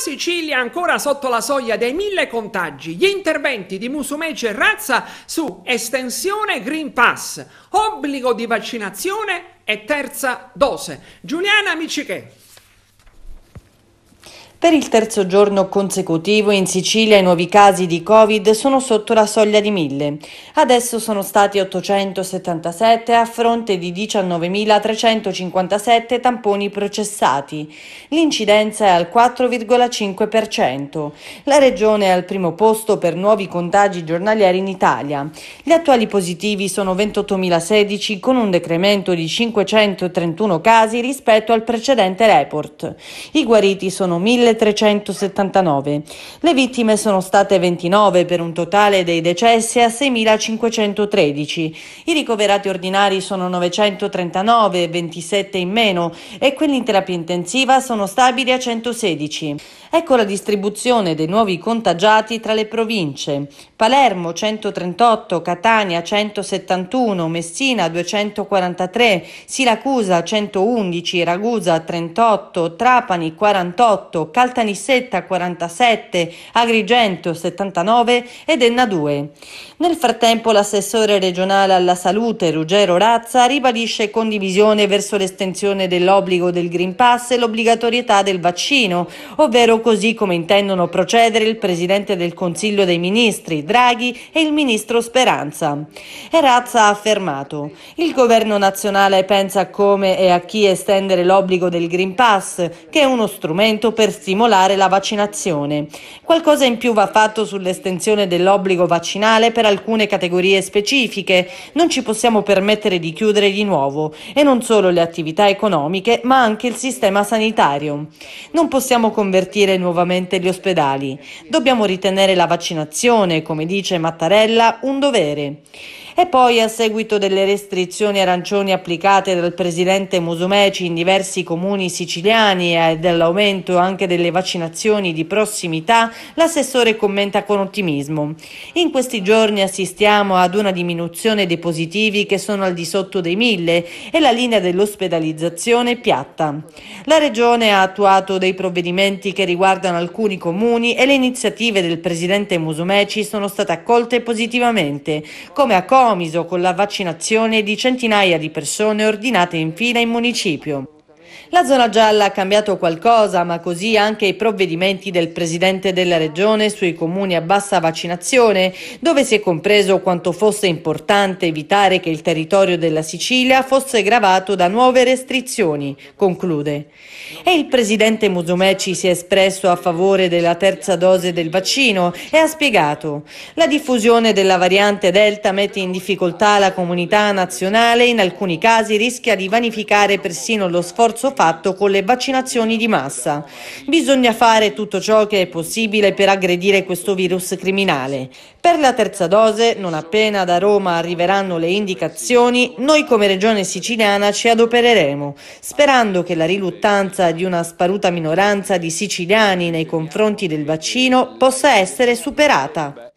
Sicilia ancora sotto la soglia dei mille contagi, gli interventi di Musumeci e Razza su estensione Green Pass, obbligo di vaccinazione e terza dose. Giuliana Micichè. Per il terzo giorno consecutivo in Sicilia i nuovi casi di Covid sono sotto la soglia di 1000. Adesso sono stati 877 a fronte di 19.357 tamponi processati. L'incidenza è al 4,5%. La regione è al primo posto per nuovi contagi giornalieri in Italia. Gli attuali positivi sono 28.016 con un decremento di 531 casi rispetto al precedente report. I guariti sono 1.000 1.379. Le vittime sono state 29 per un totale dei decessi a 6.513. I ricoverati ordinari sono 939, 27 in meno e quelli in terapia intensiva sono stabili a 116. Ecco la distribuzione dei nuovi contagiati tra le province. Palermo 138, Catania 171, Messina 243, Siracusa 111, Ragusa 38, Trapani 48, Caltanissetta 47, Agrigento 79 e Enna 2. Nel frattempo l'assessore regionale alla salute Ruggero Razza ribadisce condivisione verso l'estensione dell'obbligo del Green Pass e l'obbligatorietà del vaccino, ovvero così come intendono procedere il Presidente del Consiglio dei Ministri Draghi e il Ministro Speranza. E Razza ha affermato il governo nazionale pensa a come e a chi estendere l'obbligo del Green Pass, che è uno strumento per stimolare stimolare la vaccinazione. Qualcosa in più va fatto sull'estensione dell'obbligo vaccinale per alcune categorie specifiche. Non ci possiamo permettere di chiudere di nuovo e non solo le attività economiche ma anche il sistema sanitario. Non possiamo convertire nuovamente gli ospedali. Dobbiamo ritenere la vaccinazione, come dice Mattarella, un dovere. E poi, a seguito delle restrizioni arancioni applicate dal presidente Musumeci in diversi comuni siciliani e dell'aumento anche delle vaccinazioni di prossimità, l'assessore commenta con ottimismo. In questi giorni assistiamo ad una diminuzione dei positivi che sono al di sotto dei mille e la linea dell'ospedalizzazione è piatta. La Regione ha attuato dei provvedimenti che riguardano alcuni comuni e le iniziative del presidente Musumeci sono state accolte positivamente, come a Con Comiso con la vaccinazione di centinaia di persone ordinate in fila in municipio. La zona gialla ha cambiato qualcosa, ma così anche i provvedimenti del Presidente della Regione sui comuni a bassa vaccinazione, dove si è compreso quanto fosse importante evitare che il territorio della Sicilia fosse gravato da nuove restrizioni, conclude. E il Presidente Musumeci si è espresso a favore della terza dose del vaccino e ha spiegato la diffusione della variante Delta mette in difficoltà la comunità nazionale e in alcuni casi rischia di vanificare persino lo sforzo sforzo fatto con le vaccinazioni di massa. Bisogna fare tutto ciò che è possibile per aggredire questo virus criminale. Per la terza dose, non appena da Roma arriveranno le indicazioni, noi come Regione siciliana ci adopereremo, sperando che la riluttanza di una sparuta minoranza di siciliani nei confronti del vaccino possa essere superata.